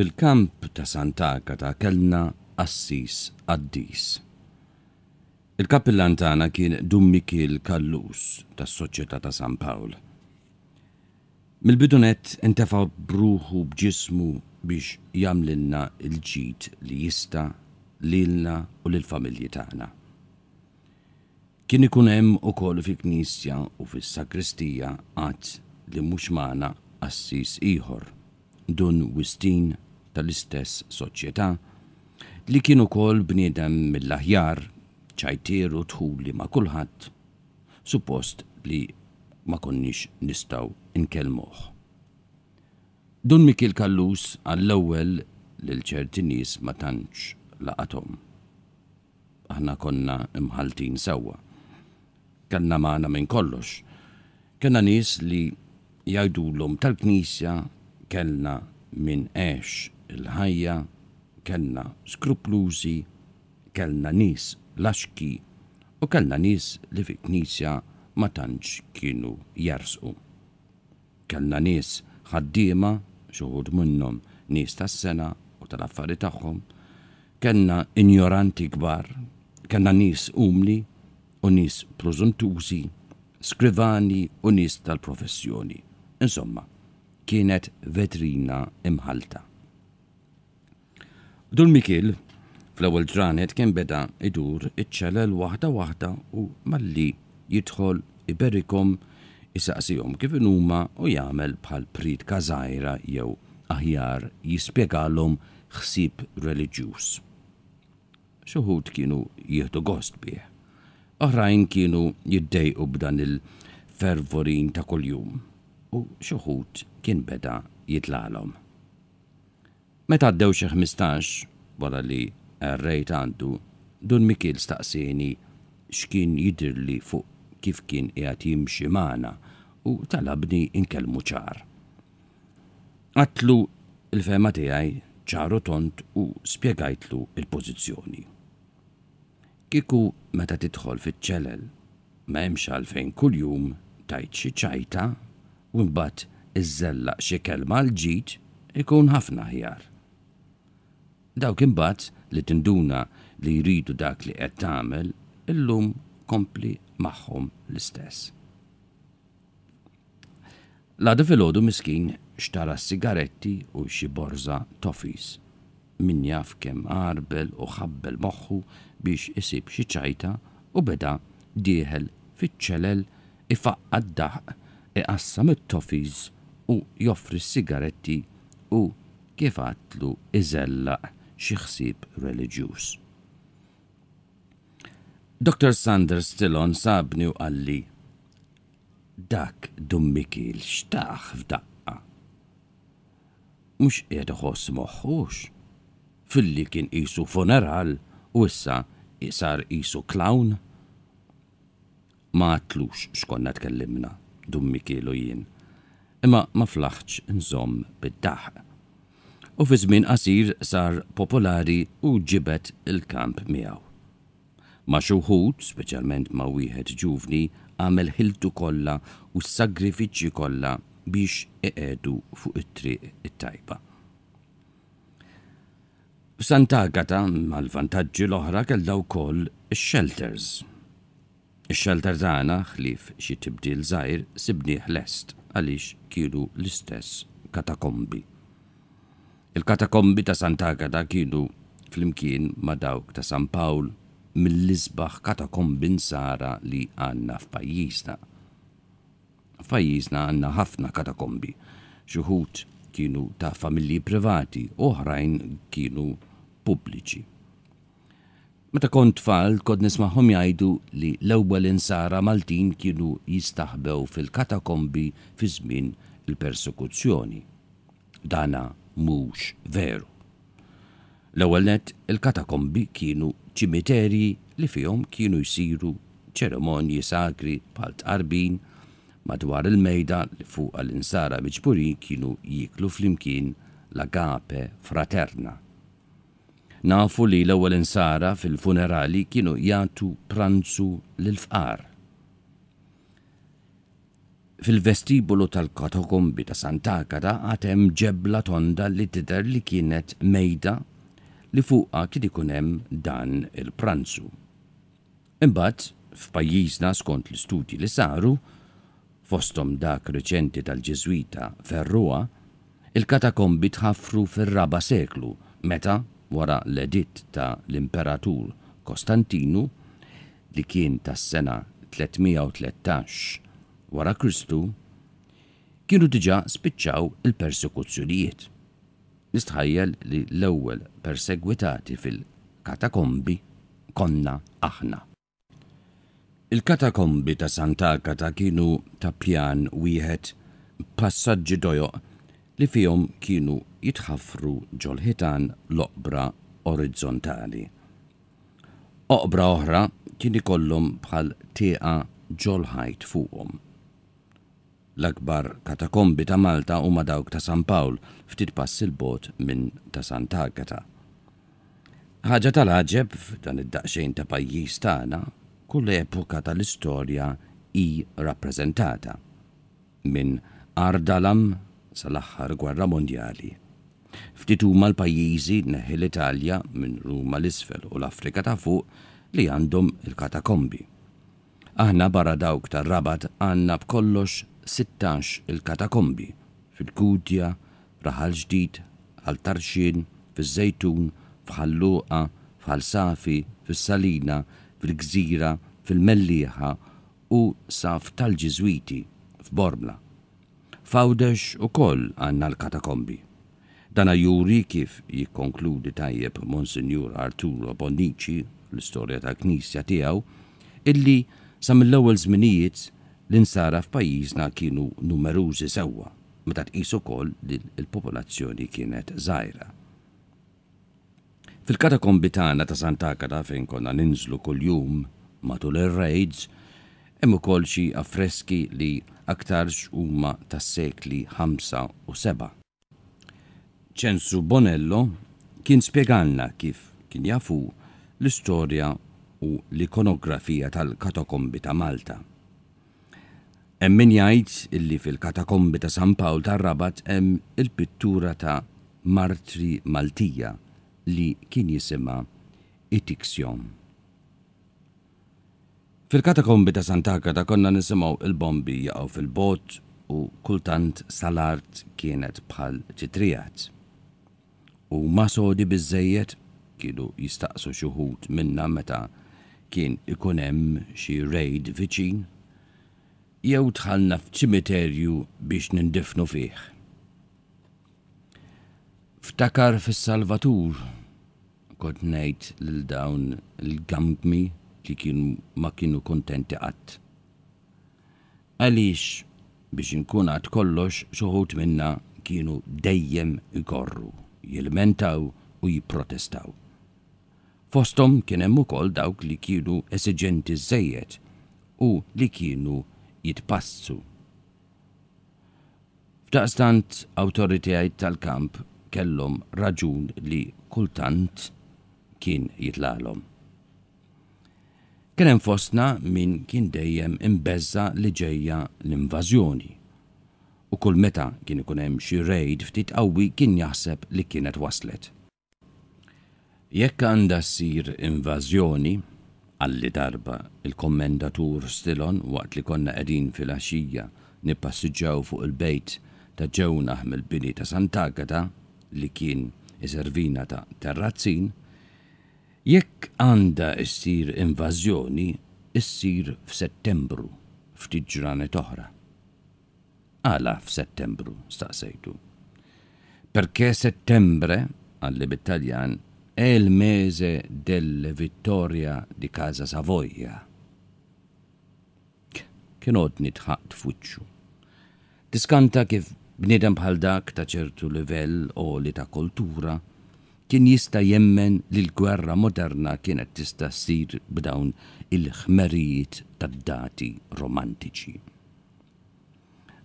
fil-kamp ta' Sant'Aka ta' kellna Assis Addis. Il-kapillan tagħna kien Dummikil Kallus tas-Soċjetà ta' San Pawl. Mill-bidunet intefaw bruħu b'ġismu biex jamlinna il-ġid li jista' lilna u lill-familji tagħna. Kien ikun hemm ukoll fil-Knisja u fis-Sakristija qatt li mhux magħna assis ieħor, Dun Wistin tal-istess soċjetà li kienu kol bniedem mill-aħjar u tħuli ma' kulħadd suppost li ma konniex nistaw inkelmuħ. Dun Mikil Kallus għall-ewwel lil ċerti nies ma tantx laqatom. Aħna konna imħaltin sewwa. Kanna maħna minn kollox. Kanna nies li jajdulhom tal-knisja kellna minn għex il-ħajja kellna skruplużi, kellna nis laxki u kellna nis li fi knisja ma tantx kienu jarsqu. Kellna nis ħaddiema xuħud minnhom nis tas-sena u tal-affari tagħhom, kellna ignoranti kbar, kellna nis umli u nis prozuntużi, skrivani u nis tal-professjoni. Insomma, kienet vetrina imħalta. Dul Mikil, fl-ewwel ġranet kien beda idur iċċelel waħda waħda u malli jidħol iberikom isaqsihom kif huma u jagħmel bħal prit kazajra jew aħjar jispjegalhom ħsib reliġjuż. Xuħud kienu jieħdu gost bih. Oħrajn kienu jiddejqu b'dan il-fervorin ta' kuljum u xuħud kien beda jitlalhom. Meta għaddew xi 15 wara li rejt għandu, dun Mikil staqsini x'kien jidirli fuq kif kien qiegħed jimxi magħna u talabni inkellmu ċar. Għatlu il-fema tiegħi ċaru tont u spjegajtlu il-pożizzjoni. Kiku meta tidħol fiċ-ċelel, ma hemmx għalfejn kuljum tajt xi ċajta u mbagħad iżżellaq xi kelma l-ġid ikun ħafna ħjar. Dawk imbagħad li tinduna li jridu dak li qed tagħmel illum kompli magħhom l-istess. L-għada miskin xtara sigaretti u xi borza toffis. Min jaf kemm arbel u ħabbel moħħu biex isib xi ċajta u beda dieħel fiċ-ċelel ifaqqa d-daħq qassam it-toffis u joffri s-sigaretti u kif għatlu iżellaq xieħsib religjus. Dr. Sanders Stillon sabni u għalli dak dummiki l-xtaħ f'daqqa. Mux edħos moħħux, fil-li kien isu funeral u issa isar jisu klawn. Ma għatlux xkonna tkellimna dummiki l jien, imma ma flaħċ nżom bid daħ u fi żmien qasir sar popolari u ġibet il-kamp miegħu. Ma xuħud, speċjalment ma wieħed ġuvni, għamel ħiltu kollha u s-sagrifiċċji kollha biex iqedu fuq it-triq it-tajba. Sant'Agata mal-vantaġġi l-oħra kellha wkoll ix-shelters. Ix-shelter tagħna ħlief xi tibdil żgħir sibnieh lest għaliex kienu l-istess katakombi. Il-katakombi ta' Sant'Agata kienu flimkien ma' dawk ta' San Pawl mill-isbaħ katakombi nsara li għanna f'pajjiżna. F'pajjiżna għanna ħafna katakombi, xuħut kienu ta' familji privati, oħrajn kienu pubbliċi. Meta kont tfal kod nisma'hom jgħidu li l-ewwel insara Maltin kienu jistaħbew fil-katakombi fi żmien il-persekuzzjoni. Dana mhux veru. L-ewwel il-katakombi kienu ċimiterji li fihom kienu jsiru ċeremonji sakri bħal tqarbin madwar il-mejda li fuq għall insara miġburi kienu jiklu flimkien l-agape fraterna. Nafu li l-ewwel insara fil-funerali kienu jagħtu pranzu l fqar Fil-vestibulu tal-katakombi ta' Sant'Agata għatem ġebla tonda li tider li kienet mejda li fuqa kien ikunem dan il-pranzu. Imbagħad, f'pajjiżna skont l-istudji li saru, fostom dak reċenti tal-Ġeżwita Ferrua, il-katakombi tħaffru fir-raba seklu meta wara l-edit ta' l-imperatur Kostantinu li kien tas sena 313 wara Kristu kienu diġa spiċċaw il-persekuzzjonijiet. Nistħajjel li l-ewwel persegwitati fil-katakombi konna aħna. Il-katakombi ta' Santa Sant'Agata kienu ta' pjan wieħed passaġġi dojoq li fihom kienu jitħaffru ġolħitan l-oqbra orizzontali. Oqbra oħra kien ikollhom bħal tieqa ġolħajt fuqhom. L-akbar katakombi ta' Malta huma dawk ta' San Pawl, ftit pass il-bot minn ta' Santa Agata. Ħaġa tal-ħaġeb f'dan id-daqxejn ta' pajjiż tagħna, kull epoka tal-istorja i rappreżentata minn Ardalam sal-aħħar Gwerra Mondjali. Ftit huma l-pajjiżi neħi l-Italja minn Ruma l-isfel u l-Afrika ta' fuq li għandhom il-katakombi. Aħna barra dawk tar-rabat għandna b'kollox 16 il-katakombi fil-Kutja, Raħal Ġdid, għal-Tarxin, fil-Zejtun, fħalluqa, fħal safi fil-Salina, fil-Gżira, fil-Mellieħa u saf tal-Ġizwiti f'Bormla. Fawdex u koll għanna l-katakombi. Dana juri kif jikkonkludi tajjeb Monsignor Arturo Bonnici l-istorja ta' knisja tiegħu illi sa mill-ewwel żminijiet l-insara f'pajjiżna kienu numerużi sewwa, meta tqisu ukoll li l-popolazzjoni kienet żgħira. Fil-katakombi tagħna ta' Santakara fejn konna ninżlu kuljum matul ir-rejds, hemm ukoll xi affreski li aktarx huma tas-sekli 5 u 7. Censu Bonello kien spjegalna kif kien jafu l-istorja u l-ikonografija tal-katakombi ta' Malta. Hemm min jgħid illi fil-katakombi ta' San Pawl ta' Rabat hemm il-pittura ta' martri Maltija li kien jisima Itiksjom. Fil-katakombi ta' ta' konna nisimgħu il-bombi jaqgħu fil-bot u kultant salart kienet bħal titrijat. U ma sodi biżejjed kienu jistaqsu xuħut minna meta kien ikunem xi rejd viċin jew tħallna f'ċimiterju biex nindifnu fih. Ftakar fis-Salvatur, kont ngħid lil dawn il-gamgmi li kienu ma kienu kontenti qatt. Għaliex biex inkun għad kollox xoħut minna kienu dejjem ikorru, jilmentaw u jipprotestaw. Fostom kien hemm ukoll dawk li kienu esigenti żejjed u li kienu jitpassu. F'daqstant autoritajt tal-kamp kellhom raġun li kultant kien jitlalom. Kien hemm fostna min kien dejjem imbezza li ġejja l-invażjoni u kull meta kien ikun hemm xi rejd ftit qawwi kien jaħseb li kienet waslet. Jekk għandha ssir invażjoni, Għalli darba il-kommendatur Stilon waqt li konna qegħdin fil-għaxija nippassiġġaw fuq il-bejt ta' ġewnaħ mill-bini ta' Sant'Agata li kien iservina ta' terrazzin, jekk għanda issir invażjoni issir f'Settembru ftit ġranet oħra. Għala f'Settembru staqsejtu. Perché Settembre, għalli bit-Taljan, è il mese delle vittoria di Casa Savoia. Kien għod nitħaqt fuċċu. Tiskanta kif bnidem bħal dak ta' ċertu livell o li ta' kultura kien jista' jemmen li l-gwerra moderna kienet tista' sir b'dawn il-ħmerijiet tad-dati romantiċi.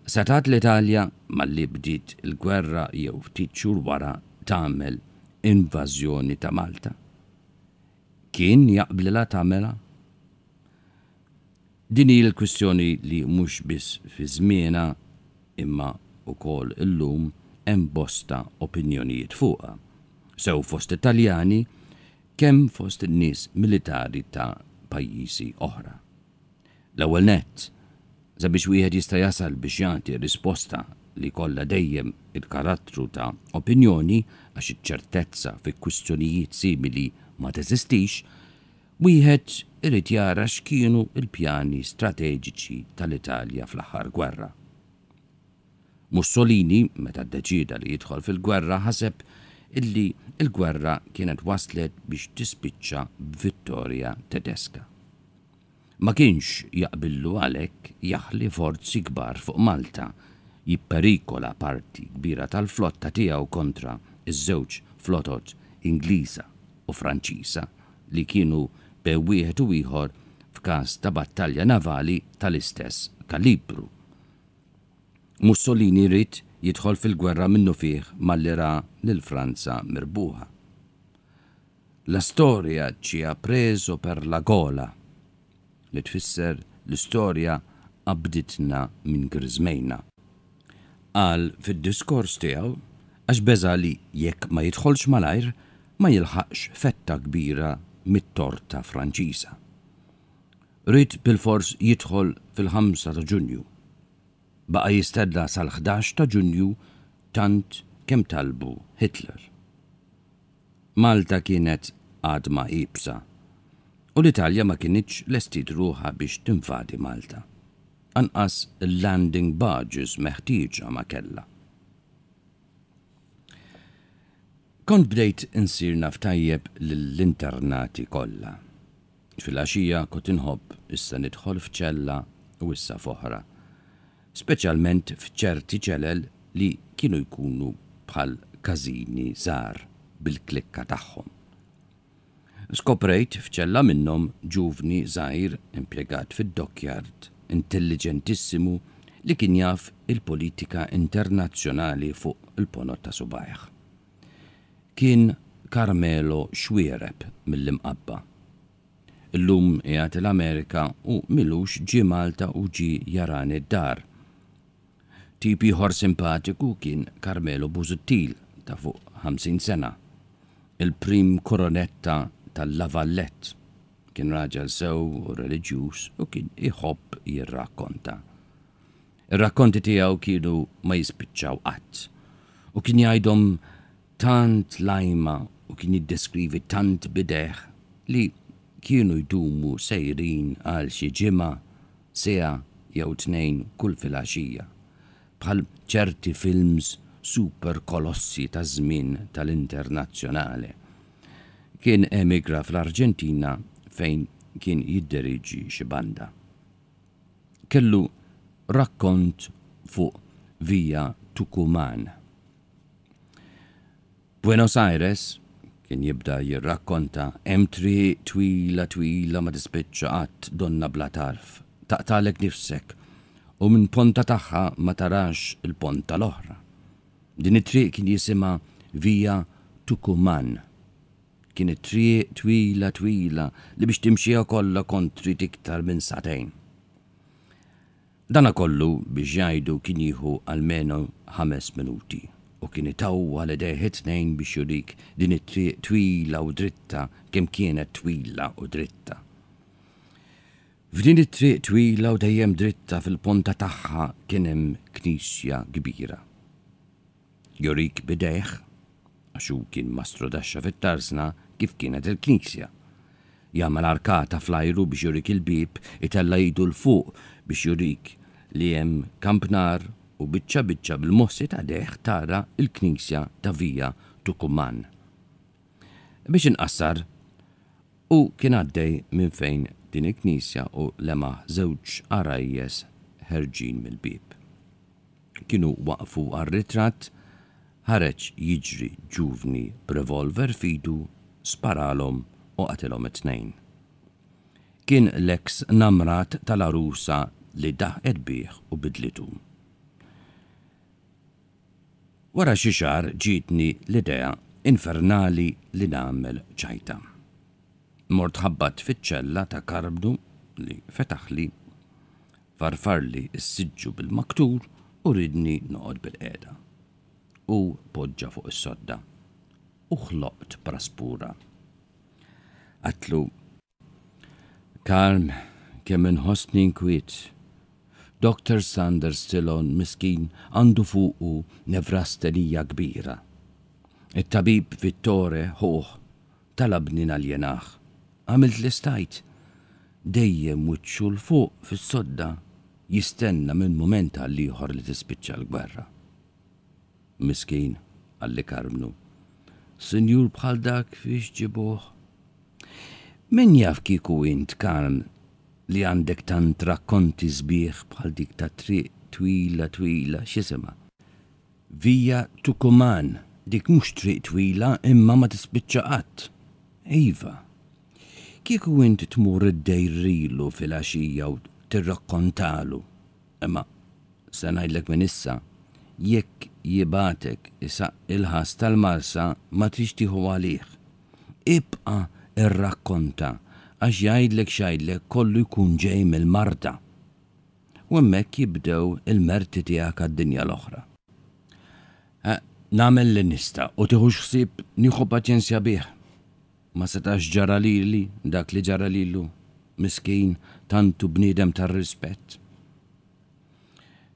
Satat l-Italja mal-li bdiet il-gwerra jew ftit xhur wara tagħmel ta invażjoni ta' Malta. Kien jaqblila tagħmela? Din hi l-kwistjoni li mhux biss fi żmiena imma wkoll illum hemm bosta opinjonijiet fuqha. Sew fost Italjani kemm fost in-nies militari ta' pajjiżi oħra. L-ewwel nett, sabiex wieħed jista' jasal biex jagħti risposta li kollha dejjem il-karattru ta' opinjoni għax iċ-ċertezza fi kwistjonijiet simili ma teżistix, wieħed irid jara x'kienu l pjani strateġiċi tal-Italja fl-aħħar gwerra. Mussolini, meta ddeċida li jidħol fil-gwerra, ħaseb illi il-gwerra kienet waslet biex tispiċċa b'vittorja Tedeska. Ma kienx jaqbillu għalek jaħli forzi kbar fuq Malta – jipperikola parti kbira tal-flotta tiegħu kontra iż-żewġ flotot Ingliża u Franċiża li kienu bewieħed u ieħor f'każ ta' battalja navali tal-istess kalibru. Mussolini rrit jidħol fil-gwerra minnu fih mal-lira lil-Franza mirbuħa. La storja ċi ha preso per la gola li tfisser l-istorja abditna minn grizmejna qal fid-diskors tiegħu għax beża li jekk ma jidħolx malajr ma jilħaqx fetta kbira mit-torta Franċiża. Rrid bil-fors jidħol fil-5 ta' Ġunju. Baqa jistedda sal-11 ta' Ġunju tant kemm talbu Hitler. Malta kienet għadma ibsa u l-Italja ma kienieċ lestid ruħa biex tinfadi Malta anqas landing barges meħtieġa ma kella. Kont bdejt insir naftajjeb l-internati kollha. fil axija kot inħob issa nidħol f'ċella u issa foħra, speċjalment f'ċerti ċelel li kienu jkunu bħal kazini żar bil-klikka tagħhom. Skoprejt f'ċella minnhom ġuvni żgħir impjegat fid-dokjard intelligentissimu li kien jaf il-politika internazzjonali fuq il ponot ta' subajħ. Kien Carmelo Xwiereb mill-imqabba. Illum jgħat l-Amerika u milux ġi Malta u ġi jarani id dar Tip ieħor simpatiku kien Carmelo Buzuttil ta' fuq 50 sena, il-prim koronetta tal-Lavallett kien raġel sew u religjus u kien iħobb jirrakkonta. Ir-rakkonti tiegħu kienu ma jispiċċaw qatt u kien jgħidhom tant lajma u kien jiddeskrivi tant bideħ li kienu jdumu sejrin għal xi ġimgħa sea jew tnejn kull filgħaxija bħal ċerti films super kolossi ta' żmien tal-internazzjonali. Kien emigra fl-Arġentina fejn kien jidderiġi xibanda. Kellu rakkont fuq via Tukuman. Buenos Aires kien jibda jirrakkonta hemm triq twila twila ma tispiċċa qatt donna bla tarf, taqtalek nifsek u minn ponta tagħha ma tarax il-ponta l-oħra. Din it-triq kien jisima via Tukuman kienet triq twila twila li biex timxija kollha kontri tiktar minn satajn. Dana kollu biex jgħidu kien jieħu għalmenu ħames minuti u kien itawwa l deħet nejn biex jurik din it-triq twila u dritta kemm kienet twila u dritta. F'din it-triq twila u dejjem dritta fil-ponta tagħha kien hemm knisja kbira. Jorik bidejh, għaxu kien mastru daxxa fit-tarsna, kif kienet il-Knisja. Jagħmel arkata flajru biex jurik il-bib itella jidu l-fuq biex jurik li hemm kampnar u biċċa biċċa bil-mossi ta' deħ tara il-Knisja ta' Vija Tukuman. Biex inqassar u kien għaddej minn fejn din il-Knisja u lema żewġ arajjes ħerġin mill-bib. Kienu waqfu għal-ritrat ħareċ jiġri ġuvni revolver fidu sparalhom u qatilhom it-tnejn. Kien l namrat tal-arusa li daħ bih u bidlitu. Wara xi xar ġietni l-idea infernali li nagħmel ċajta. Mort ħabbat fiċ-ċella ta' karbdu li fetaħli, farfarli s-sidġu bil-maktur u ridni noqod bil eda U poġġa fuq is-sodda. Uħloqt praspura. Atlu Karm, kemen inħossni kwit Dr. Sanders Stillon miskin għandu fuqu nevrastelija kbira. It-tabib Vittore hoħ talabni nal-jenaħ. Għamilt l-istajt. Dejjem wiċċu l-fuq fis-sodda jistenna minn momenta għal liħor li tispiċċa l-gwerra. Miskin għalli karmnu. Senjur bħal dak fiex ġibuħ. Min jaf kiku int karm li għandek tant rakkonti zbieħ bħal dik ta' triq twila twila xisema. Vija tukuman dik mux triq twila imma ma tispiċċa qatt. Iva. Kieku int tmur id-dejrilu fil-axija u tirrakkontalu. Imma, sanajdlek minn minissa, jekk jibatek isa il-ħas tal-marsa ma trix għalih. Ibqa ir-rakkonta għax jgħidlek xajdlek kollu jkun ġej mill-marta. U hemmhekk jibdew il-merti tiegħek għad-dinja l-oħra. Namel l nista u tiħu xsib nieħu paċenzja bih. Ma setax ġara lili dak li ġara lilu, miskin tantu bniedem tar-rispett.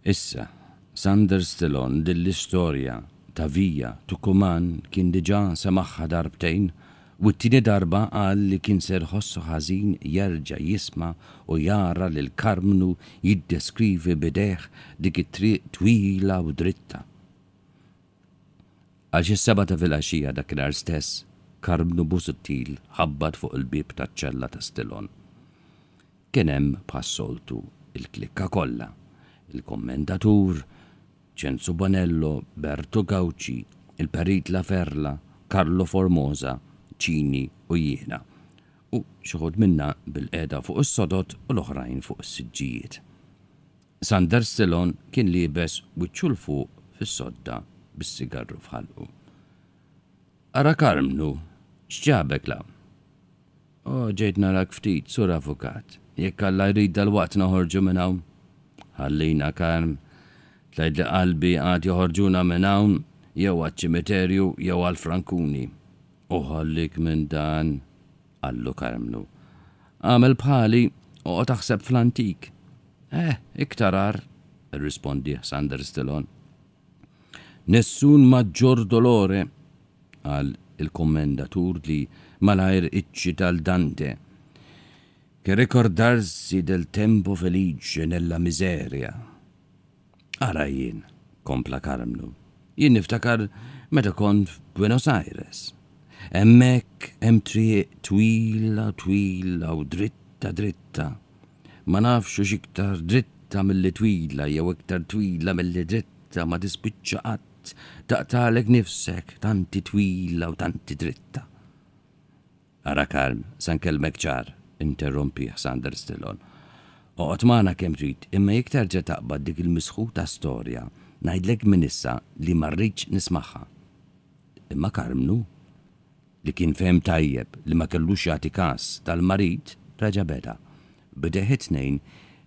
Issa, Sander Stillon dill-istorja ta' Vija Tukuman kien diġa semaħħa darbtejn u t-tini darba għal li kien serħossu ħażin jerġa jisma u jara li l-karmnu jiddeskrivi bideħ dik it-triq twila u dritta. Għax is-seba ta' vilaxija għaxija dakinhar stess, karmnu busuttil ħabbat fuq il-bib ta' ċella ta' Stellon. Kien hemm passoltu il-klikka kollha, il-kommentatur, il Vincenzo Bonello, Berto Gauci, il-Perit La Ferla, Carlo Formosa, Cini u jiena. U xoħod minna bil-qeda fuq is-sodot u l-oħrajn fuq is-siġġijiet. Sander Stellon kien libes wiċċu fuq fis-sodda bis-sigarru fħalqu. Ara karmnu, xġabek la. O ġejt narak ftit, sur avukat, jekk alla jrid dal-waqt naħorġu minn hawn. karm, tlajd li qalbi għad joħorġuna minn hawn jew għal-ċimiterju jew għal-Frankuni. Uħallik minn dan, għallu Karmlu. Għamil bħali u taħseb fl-antik. Eh, iktarar, rispondi Sander Stellon. Nessun maġġor dolore, għal il-kommendatur li malajr iċċi tal-Dante, che rikordarsi del tempo felice nella miseria. Ara jien, kompla Karmlu. Jien niftakar meta kont Buenos Aires. Emmek hemm triq twila twila u dritta dritta. Ma nafx xiktar dritta mill-li twila jew iktar twila mill-li dritta ma tispiċċa qatt taqtalek nifsek tanti twila u tanti dritta. Ara Karm, san kelmek ċar, interrompi Sander Stellon. Oqot maħna kem trid, imma jek terġa taqbad dik il-misħu ta' storja, najdlek minissa li marriċ nismaħħa. Imma karmnu, li kien fem tajjeb li ma kellux jagħti kas tal-marit raġa beda. Bideħet nejn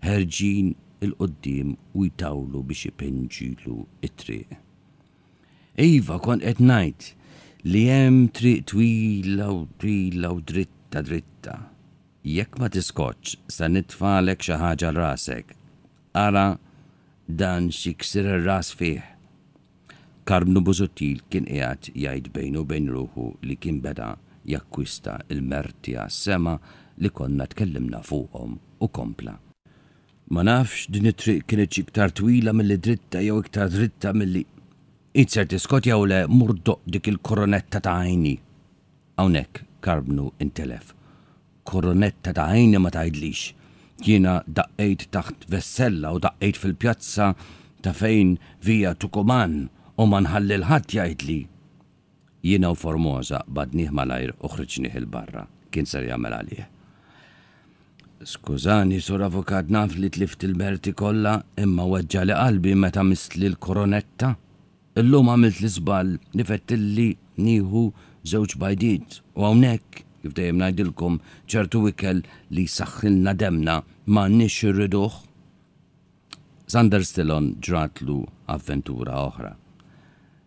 ħerġin il-qoddim u jtawlu biex ipinġilu it-triq. Iva kon qed ngħid li hemm triq twila u twila u dritta dritta jekk ma tiskoċ sa nitfalek xi ħaġa rasek. Ara dan xi ksir ir-ras fih. Karmnu Buzutil kien qiegħed jgħid bejnu bejn ruħu li kien beda jakkwista il-merti għas-sema li konna tkellimna fuqhom u kompla. Ma nafx din it-triq kienet iktar twila mill-li dritta jew iktar dritta mill-li Itzer tiskot jew le murdoq dik il-koronetta ta' għajni. Hawnhekk karbnu intelef koronetta ta' għajni ma tajdlix. Jiena daqqejt taħt vessella u daqqejt fil-pjazza ta' fejn vija tukoman u manħalli l-ħat jgħidli. Jiena u Formosa badniħ malajr uħriċniħ il-barra, kien ser jagħmel għalih. Skużani, sur avukat naf li tlift il-berti kollha imma weġġa li qalbi meta mistli l-koronetta. Illum għamilt l-izbal li fettilli nieħu żewġ bajdiet u hawnhekk kif dejjem ngħidilkom ċertu wikel li saħħilna demna ma nix irriduh. Sander stellon ġratlu avventura oħra.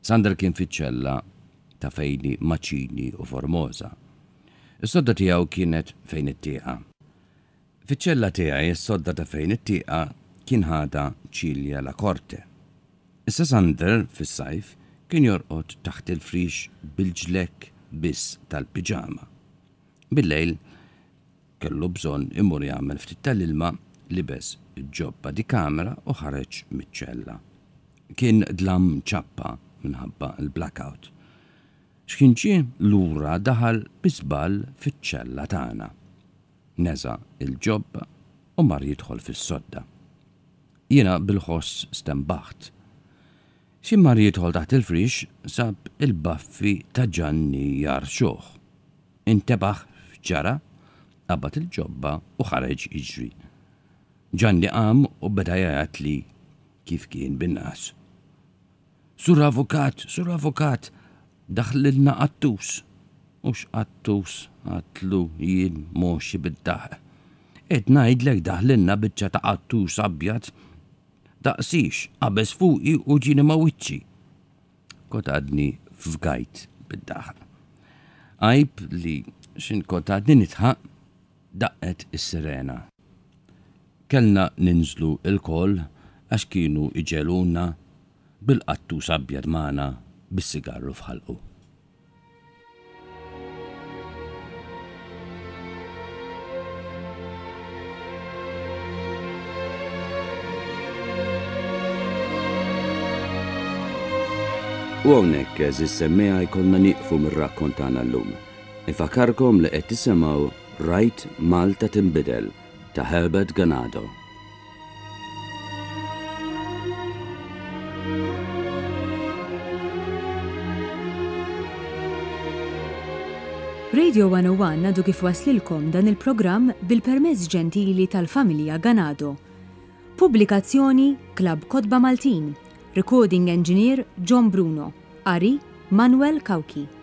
Sander kien fiċċella ta' fejni maċini u formosa. Is-sodda tiegħu kienet fejn it-tieqa. Fiċċella tiegħi is-sodda ta' fejn it-tieqa kien ħada ċilja la korte. Issa Sander fis-sajf kien jorqod taħt il-frix bil-ġlek biss tal-piġama. Bil-lejl kellu bżon imur jagħmel ftit tal-ilma bes ġobba di kamera u ħareġ miċ Kien dlam ċappa minħabba l-blackout. X'kienċi lura daħal biżbal fiċ-ċella tagħna. Neza il-ġobba u mar jidħol fis-sodda. Jiena bil-ħoss stembaħt. Xi mar jidħol taħt il-frix sab il-baffi ta' ġanni jar Intebaħ ġara, qabad il-ġobba u ħareġ iġri. Ġan li qam u beda jgħat li kif kien bin-nas. Sur avukat, sur avukat, daħlilna għattus. Ux għattus, għatlu jien moxi bid-daħ. Et najdlek daħlilna bieċa ta' għattus abjad, daqsix, għabes fuqi u ġini ma' wicċi. Kot għadni f'gajt bid-daħ. Għajb li xinkota din itħaq daqqet is-sirena. Kellna ninżlu il-koll għax kienu iġeluna bil-qattu sabjad mana bis-sigarru fħalqu. U għonek zis-semmeja jkollna niqfu mir-rakkontana l-lum. Ifakarkom li qed tisimgħu Right Malta Timbidel ta' Herbert Ganado. Radio 101 nadu kif waslilkom dan il-programm bil-permezz ġentili tal-familja Ganado. Publikazzjoni Klab Kotba Maltin, Recording Engineer John Bruno, Ari Manuel Kauki.